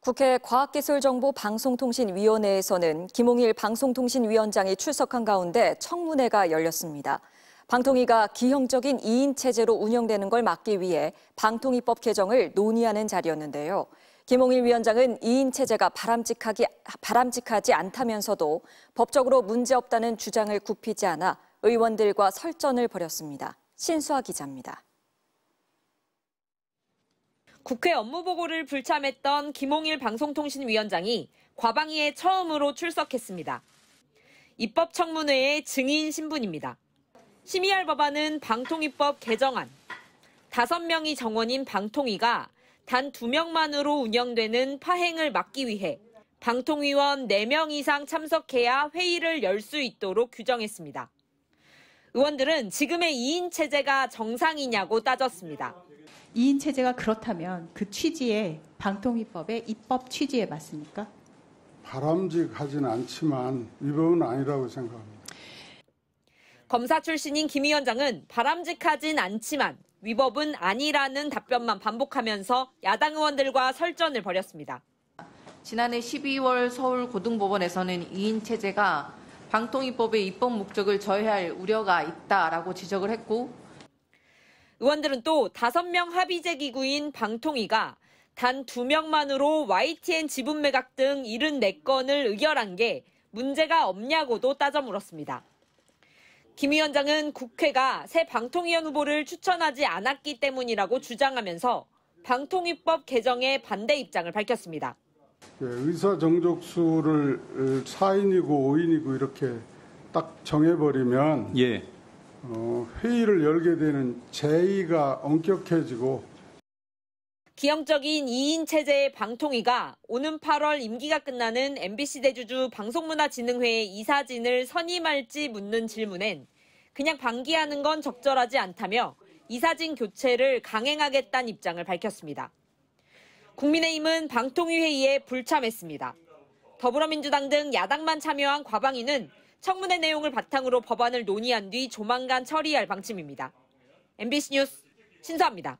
국회 과학기술정보방송통신위원회에서는 김홍일 방송통신위원장이 출석한 가운데 청문회가 열렸습니다. 방통위가 기형적인 2인 체제로 운영되는 걸 막기 위해 방통위법 개정을 논의하는 자리였는데요. 김홍일 위원장은 2인 체제가 바람직하기, 바람직하지 않다면서도 법적으로 문제없다는 주장을 굽히지 않아 의원들과 설전을 벌였습니다. 신수아 기자입니다. 국회 업무보고를 불참했던 김홍일 방송통신위원장이 과방위에 처음으로 출석했습니다. 입법청문회의 증인 신분입니다. 심의할 법안은 방통위법 개정안. 5명이 정원인 방통위가 단 2명만으로 운영되는 파행을 막기 위해 방통위원 4명 이상 참석해야 회의를 열 수 있도록 규정했습니다. 의원들은 지금의 2인 체제가 정상이냐고 따졌습니다. 2인 체제가 그렇다면 그 취지에 방통위법의 입법 취지에 맞습니까? 바람직하진 않지만 위법은 아니라고 생각합니다. 검사 출신인 김 위원장은 바람직하진 않지만 위법은 아니라는 답변만 반복하면서 야당 의원들과 설전을 벌였습니다. 지난해 12월 서울고등법원에서는 2인 체제가 방통위법의 입법 목적을 저해할 우려가 있다라고 지적을 했고 의원들은 또 다섯 명 합의제 기구인 방통위가 단 두명만으로 YTN 지분 매각 등 74건을 의결한 게 문제가 없냐고도 따져 물었습니다. 김 위원장은 국회가 새 방통위원 후보를 추천하지 않았기 때문이라고 주장하면서 방통위법 개정에 반대 입장을 밝혔습니다. 예, 의사 정족수를 4인이고 5인이고 이렇게 딱 정해버리면 예. 어, 회의를 열게 되는 제의가 엄격해지고 기형적인 2인 체제의 방통위가 오는 8월 임기가 끝나는 MBC 대주주 방송문화진흥회 의 이사진을 선임할지 묻는 질문엔 그냥 방기하는 건 적절하지 않다며 이사진 교체를 강행하겠다는 입장을 밝혔습니다. 국민의힘은 방통위 회의에 불참했습니다. 더불어민주당 등 야당만 참여한 과방위는 청문회 내용을 바탕으로 법안을 논의한 뒤 조만간 처리할 방침입니다. MBC 뉴스 신서합니다.